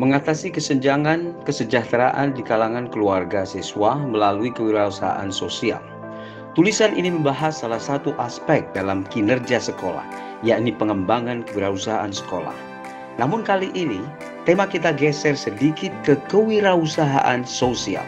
mengatasi kesenjangan kesejahteraan di kalangan keluarga siswa melalui kewirausahaan sosial. Tulisan ini membahas salah satu aspek dalam kinerja sekolah, yakni pengembangan kewirausahaan sekolah. Namun kali ini, tema kita geser sedikit ke kewirausahaan sosial.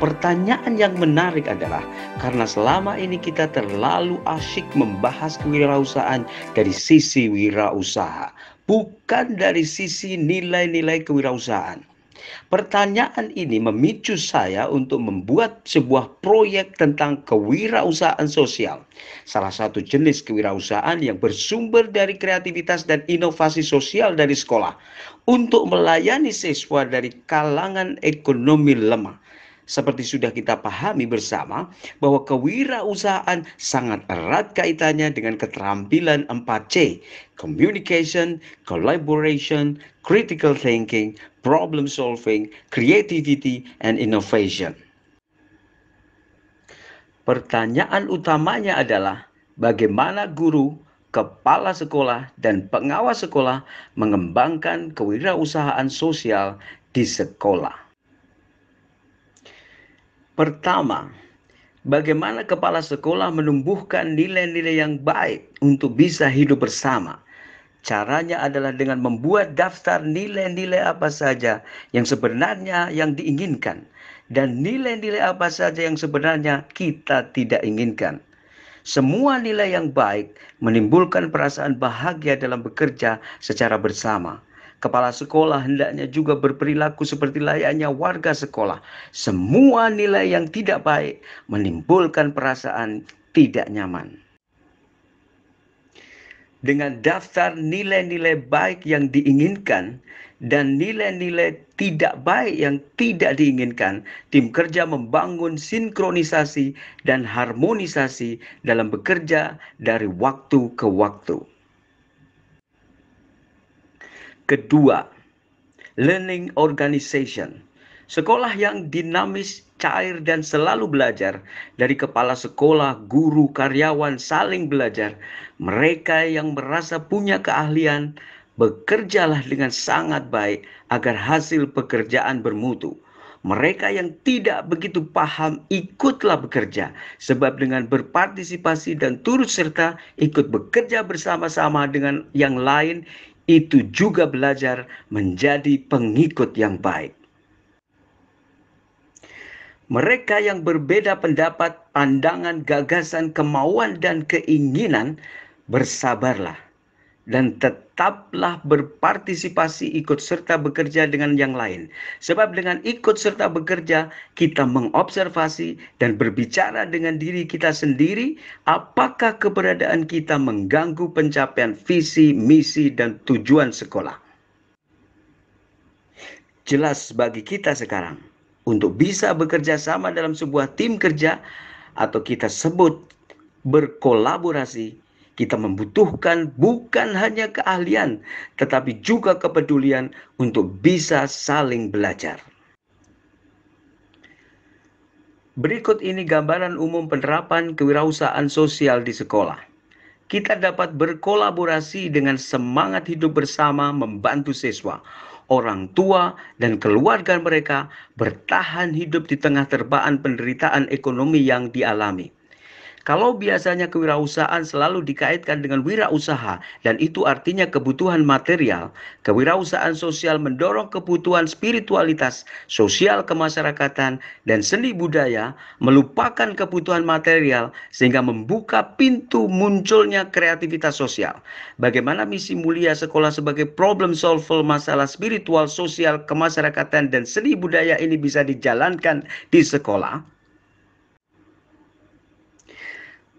Pertanyaan yang menarik adalah karena selama ini kita terlalu asyik membahas kewirausahaan dari sisi wirausaha, bukan dari sisi nilai-nilai kewirausahaan. Pertanyaan ini memicu saya untuk membuat sebuah proyek tentang kewirausahaan sosial, salah satu jenis kewirausahaan yang bersumber dari kreativitas dan inovasi sosial dari sekolah, untuk melayani siswa dari kalangan ekonomi lemah. Seperti sudah kita pahami bersama bahwa kewirausahaan sangat erat kaitannya dengan keterampilan 4C, communication, collaboration, critical thinking, problem solving, creativity, and innovation. Pertanyaan utamanya adalah bagaimana guru, kepala sekolah, dan pengawas sekolah mengembangkan kewirausahaan sosial di sekolah. Pertama, bagaimana kepala sekolah menumbuhkan nilai-nilai yang baik untuk bisa hidup bersama. Caranya adalah dengan membuat daftar nilai-nilai apa saja yang sebenarnya yang diinginkan dan nilai-nilai apa saja yang sebenarnya kita tidak inginkan. Semua nilai yang baik menimbulkan perasaan bahagia dalam bekerja secara bersama. Kepala sekolah hendaknya juga berperilaku seperti layaknya warga sekolah. Semua nilai yang tidak baik menimbulkan perasaan tidak nyaman. Dengan daftar nilai-nilai baik yang diinginkan dan nilai-nilai tidak baik yang tidak diinginkan, tim kerja membangun sinkronisasi dan harmonisasi dalam bekerja dari waktu ke waktu. Kedua, learning organization. Sekolah yang dinamis, cair, dan selalu belajar dari kepala sekolah, guru, karyawan saling belajar. Mereka yang merasa punya keahlian, bekerjalah dengan sangat baik agar hasil pekerjaan bermutu. Mereka yang tidak begitu paham ikutlah bekerja sebab dengan berpartisipasi dan turut serta ikut bekerja bersama-sama dengan yang lain itu juga belajar menjadi pengikut yang baik. Mereka yang berbeda pendapat, pandangan, gagasan, kemauan, dan keinginan, bersabarlah dan tetaplah berpartisipasi ikut serta bekerja dengan yang lain. Sebab dengan ikut serta bekerja, kita mengobservasi dan berbicara dengan diri kita sendiri apakah keberadaan kita mengganggu pencapaian visi, misi, dan tujuan sekolah. Jelas bagi kita sekarang, untuk bisa bekerja sama dalam sebuah tim kerja atau kita sebut berkolaborasi, kita membutuhkan bukan hanya keahlian, tetapi juga kepedulian untuk bisa saling belajar. Berikut ini gambaran umum penerapan kewirausahaan sosial di sekolah. Kita dapat berkolaborasi dengan semangat hidup bersama membantu siswa, orang tua, dan keluarga mereka bertahan hidup di tengah terbaan penderitaan ekonomi yang dialami. Kalau biasanya kewirausahaan selalu dikaitkan dengan wirausaha dan itu artinya kebutuhan material, kewirausahaan sosial mendorong kebutuhan spiritualitas, sosial kemasyarakatan, dan seni budaya melupakan kebutuhan material sehingga membuka pintu munculnya kreativitas sosial. Bagaimana misi mulia sekolah sebagai problem solver masalah spiritual, sosial, kemasyarakatan, dan seni budaya ini bisa dijalankan di sekolah?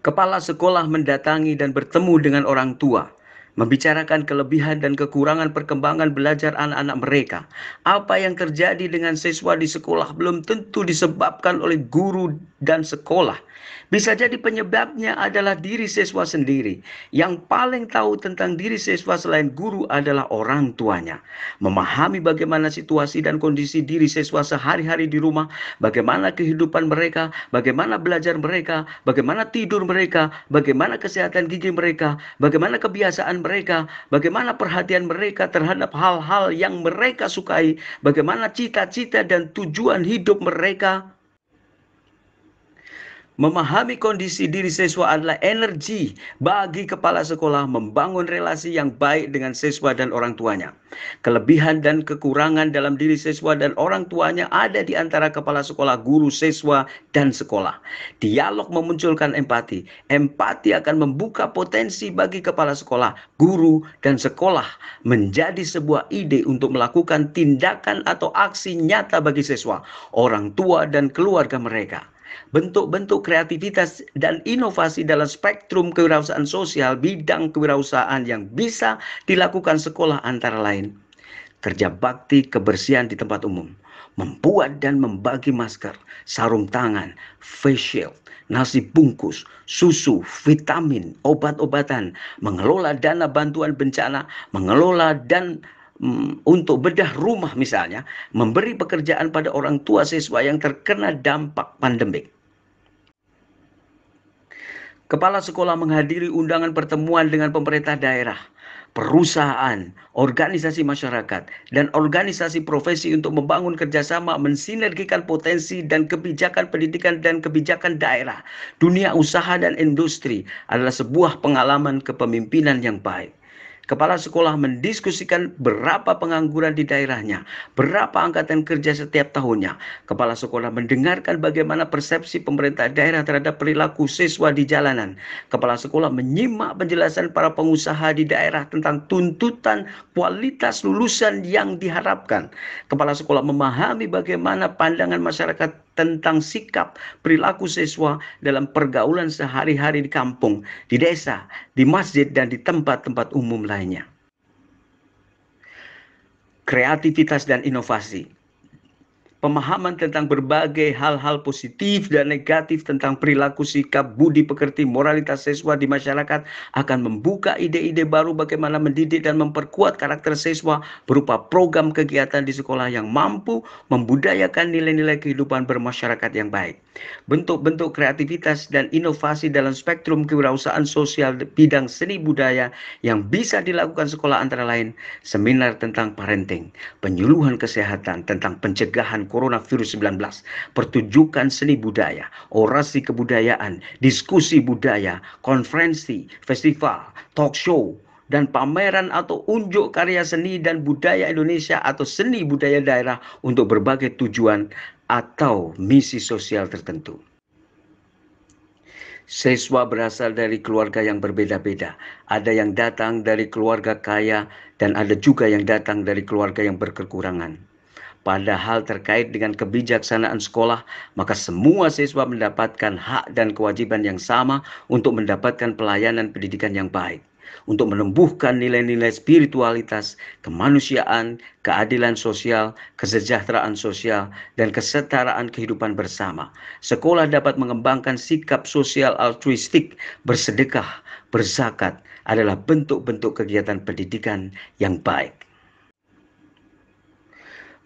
Kepala sekolah mendatangi dan bertemu dengan orang tua, membicarakan kelebihan dan kekurangan perkembangan belajar anak-anak mereka. Apa yang terjadi dengan siswa di sekolah belum tentu disebabkan oleh guru dan sekolah, bisa jadi penyebabnya adalah diri siswa sendiri. Yang paling tahu tentang diri siswa selain guru adalah orang tuanya. Memahami bagaimana situasi dan kondisi diri siswa sehari-hari di rumah, bagaimana kehidupan mereka, bagaimana belajar mereka, bagaimana tidur mereka, bagaimana kesehatan gigi mereka, bagaimana kebiasaan mereka, bagaimana perhatian mereka terhadap hal-hal yang mereka sukai, bagaimana cita-cita dan tujuan hidup mereka Memahami kondisi diri siswa adalah energi bagi kepala sekolah membangun relasi yang baik dengan siswa dan orang tuanya. Kelebihan dan kekurangan dalam diri siswa dan orang tuanya ada di antara kepala sekolah, guru, siswa, dan sekolah. Dialog memunculkan empati. Empati akan membuka potensi bagi kepala sekolah, guru, dan sekolah menjadi sebuah ide untuk melakukan tindakan atau aksi nyata bagi siswa, orang tua, dan keluarga mereka bentuk-bentuk kreativitas dan inovasi dalam spektrum kewirausahaan sosial, bidang kewirausahaan yang bisa dilakukan sekolah antara lain. Kerja bakti kebersihan di tempat umum, membuat dan membagi masker, sarung tangan, face shield, nasi bungkus, susu, vitamin, obat-obatan, mengelola dana bantuan bencana, mengelola dan Hmm, untuk bedah rumah misalnya, memberi pekerjaan pada orang tua siswa yang terkena dampak pandemik. Kepala sekolah menghadiri undangan pertemuan dengan pemerintah daerah, perusahaan, organisasi masyarakat, dan organisasi profesi untuk membangun kerjasama, mensinergikan potensi dan kebijakan pendidikan dan kebijakan daerah, dunia usaha dan industri adalah sebuah pengalaman kepemimpinan yang baik. Kepala sekolah mendiskusikan berapa pengangguran di daerahnya, berapa angkatan kerja setiap tahunnya. Kepala sekolah mendengarkan bagaimana persepsi pemerintah daerah terhadap perilaku siswa di jalanan. Kepala sekolah menyimak penjelasan para pengusaha di daerah tentang tuntutan kualitas lulusan yang diharapkan. Kepala sekolah memahami bagaimana pandangan masyarakat tentang sikap perilaku siswa dalam pergaulan sehari-hari di kampung, di desa, di masjid, dan di tempat-tempat umum lainnya. Kreativitas dan inovasi pemahaman tentang berbagai hal-hal positif dan negatif tentang perilaku sikap budi pekerti moralitas siswa di masyarakat akan membuka ide-ide baru bagaimana mendidik dan memperkuat karakter siswa berupa program kegiatan di sekolah yang mampu membudayakan nilai-nilai kehidupan bermasyarakat yang baik. Bentuk-bentuk kreativitas dan inovasi dalam spektrum kewirausahaan sosial bidang seni budaya yang bisa dilakukan sekolah antara lain seminar tentang parenting, penyuluhan kesehatan tentang pencegahan coronavirus 19, pertunjukan seni budaya, orasi kebudayaan, diskusi budaya, konferensi, festival, talk show, dan pameran atau unjuk karya seni dan budaya Indonesia atau seni budaya daerah untuk berbagai tujuan atau misi sosial tertentu. Siswa berasal dari keluarga yang berbeda-beda. Ada yang datang dari keluarga kaya dan ada juga yang datang dari keluarga yang berkekurangan. Padahal terkait dengan kebijaksanaan sekolah, maka semua siswa mendapatkan hak dan kewajiban yang sama untuk mendapatkan pelayanan pendidikan yang baik untuk menumbuhkan nilai-nilai spiritualitas, kemanusiaan, keadilan sosial, kesejahteraan sosial, dan kesetaraan kehidupan bersama. Sekolah dapat mengembangkan sikap sosial altruistik, bersedekah, berzakat adalah bentuk-bentuk kegiatan pendidikan yang baik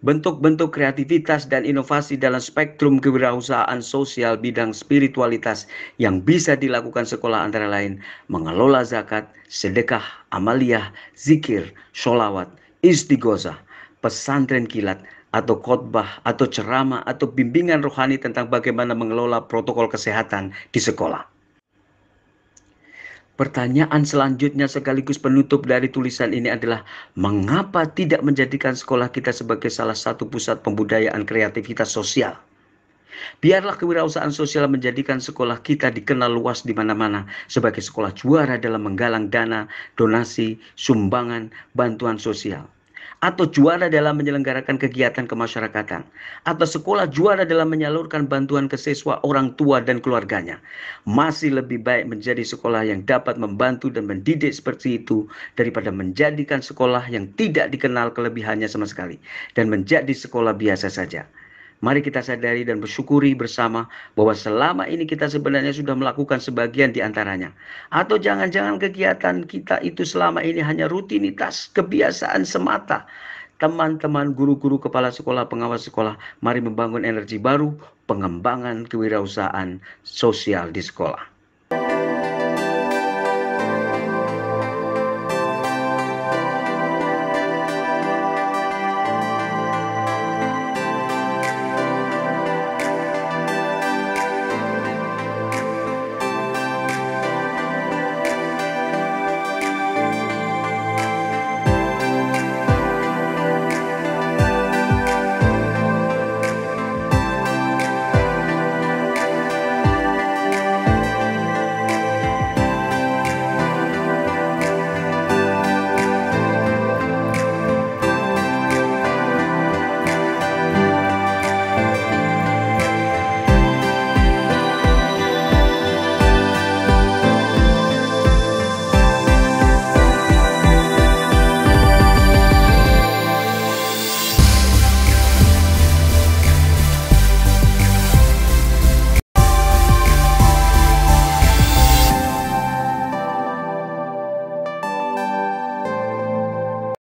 bentuk-bentuk kreativitas dan inovasi dalam spektrum kewirausahaan sosial bidang spiritualitas yang bisa dilakukan sekolah antara lain mengelola zakat, sedekah, amaliyah, zikir, sholawat, istighosah, pesantren kilat, atau khotbah, atau ceramah, atau bimbingan rohani tentang bagaimana mengelola protokol kesehatan di sekolah. Pertanyaan selanjutnya sekaligus penutup dari tulisan ini adalah mengapa tidak menjadikan sekolah kita sebagai salah satu pusat pembudayaan kreativitas sosial? Biarlah kewirausahaan sosial menjadikan sekolah kita dikenal luas di mana-mana sebagai sekolah juara dalam menggalang dana, donasi, sumbangan, bantuan sosial atau juara dalam menyelenggarakan kegiatan kemasyarakatan, atau sekolah juara dalam menyalurkan bantuan ke siswa, orang tua, dan keluarganya. Masih lebih baik menjadi sekolah yang dapat membantu dan mendidik seperti itu daripada menjadikan sekolah yang tidak dikenal kelebihannya sama sekali dan menjadi sekolah biasa saja. Mari kita sadari dan bersyukuri bersama bahwa selama ini kita sebenarnya sudah melakukan sebagian di antaranya. Atau jangan-jangan kegiatan kita itu selama ini hanya rutinitas, kebiasaan semata. Teman-teman guru-guru kepala sekolah, pengawas sekolah, mari membangun energi baru, pengembangan kewirausahaan sosial di sekolah.